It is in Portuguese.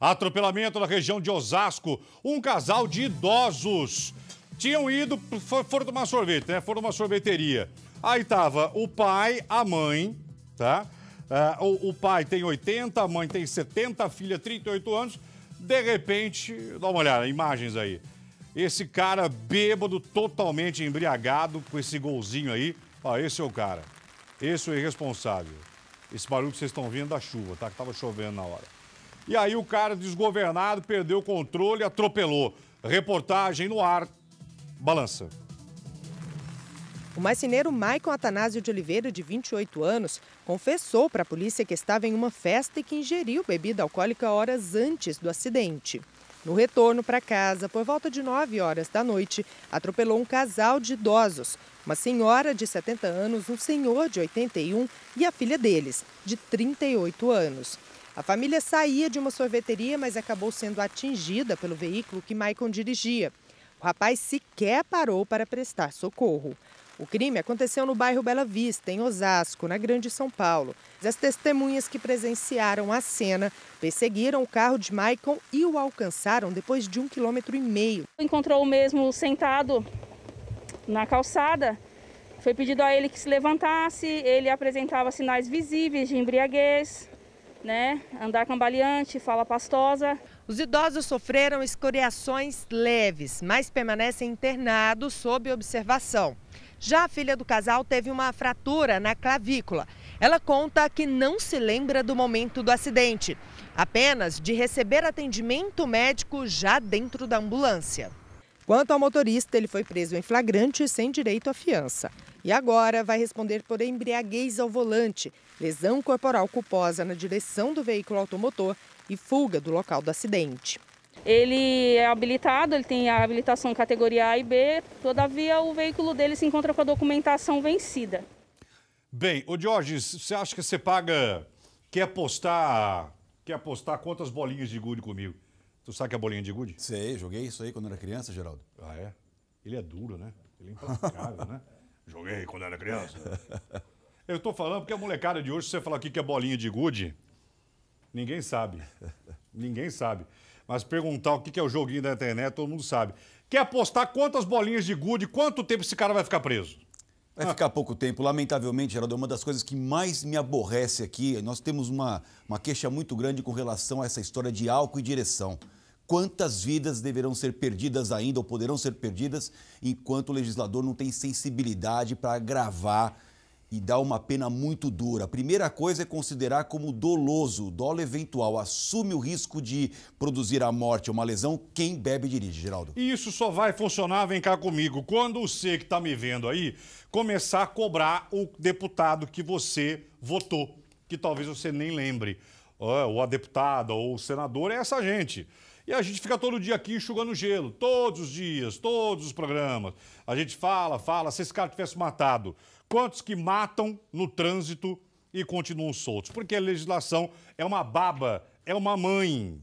Atropelamento na região de Osasco. Um casal de idosos tinham ido, foram tomar sorvete, né? Foram numa sorveteria. Aí tava o pai, a mãe, tá? Uh, o, o, pai tem 80, a mãe tem 70, a filha 38 anos. De repente, dá uma olhada, imagens aí. Esse cara bêbado, totalmente embriagado, com esse golzinho aí. Ó, esse é o cara. Esse é o irresponsável. Esse barulho que vocês estão vendo é da chuva, tá? Que tava chovendo na hora. E aí o cara desgovernado perdeu o controle, e atropelou. Reportagem no ar. Balança. O marceneiro Maicon Atanásio de Oliveira, de 28 anos, confessou para a polícia que estava em uma festa e que ingeriu bebida alcoólica horas antes do acidente. No retorno para casa, por volta de 9 horas da noite, atropelou um casal de idosos, uma senhora de 70 anos, um senhor de 81 e a filha deles, de 38 anos. A família saía de uma sorveteria, mas acabou sendo atingida pelo veículo que Maicon dirigia. O rapaz sequer parou para prestar socorro. O crime aconteceu no bairro Bela Vista, em Osasco, na Grande São Paulo. As testemunhas que presenciaram a cena perseguiram o carro de Maicon e o alcançaram depois de um quilômetro e meio. Encontrou o mesmo sentado na calçada. Foi pedido a ele que se levantasse, ele apresentava sinais visíveis de embriaguez né? Andar cambaleante, fala pastosa. Os idosos sofreram escoriações leves, mas permanecem internados sob observação. Já a filha do casal teve uma fratura na clavícula. Ela conta que não se lembra do momento do acidente, apenas de receber atendimento médico já dentro da ambulância. Quanto ao motorista, ele foi preso em flagrante sem direito à fiança. E agora vai responder por embriaguez ao volante, lesão corporal culposa na direção do veículo automotor e fuga do local do acidente. Ele é habilitado, ele tem a habilitação categoria A e B, todavia o veículo dele se encontra com a documentação vencida. Bem, o Jorge, você acha que você paga, quer apostar, quer apostar quantas bolinhas de gude comigo? Tu sabe que é a bolinha de gude? Sei, joguei isso aí quando era criança, Geraldo. Ah, é? Ele é duro, né? Ele é implacável, né? Joguei quando era criança. Eu tô falando porque a molecada de hoje, se você falar aqui que é bolinha de gude, ninguém sabe. Ninguém sabe. Mas perguntar o que é o joguinho da internet, todo mundo sabe. Quer apostar quantas bolinhas de gude, quanto tempo esse cara vai ficar preso? Vai ficar pouco tempo, lamentavelmente, Geraldo. É uma das coisas que mais me aborrece aqui, nós temos uma, uma queixa muito grande com relação a essa história de álcool e direção quantas vidas deverão ser perdidas ainda ou poderão ser perdidas enquanto o legislador não tem sensibilidade para agravar e dar uma pena muito dura. A primeira coisa é considerar como doloso, dolo eventual. Assume o risco de produzir a morte ou é uma lesão quem bebe e dirige, Geraldo. E isso só vai funcionar, vem cá comigo, quando você que está me vendo aí começar a cobrar o deputado que você votou, que talvez você nem lembre. Ou a deputada ou o senador é essa gente. E a gente fica todo dia aqui enxugando gelo, todos os dias, todos os programas. A gente fala, fala, se esse cara tivesse matado, quantos que matam no trânsito e continuam soltos? Porque a legislação é uma baba, é uma mãe.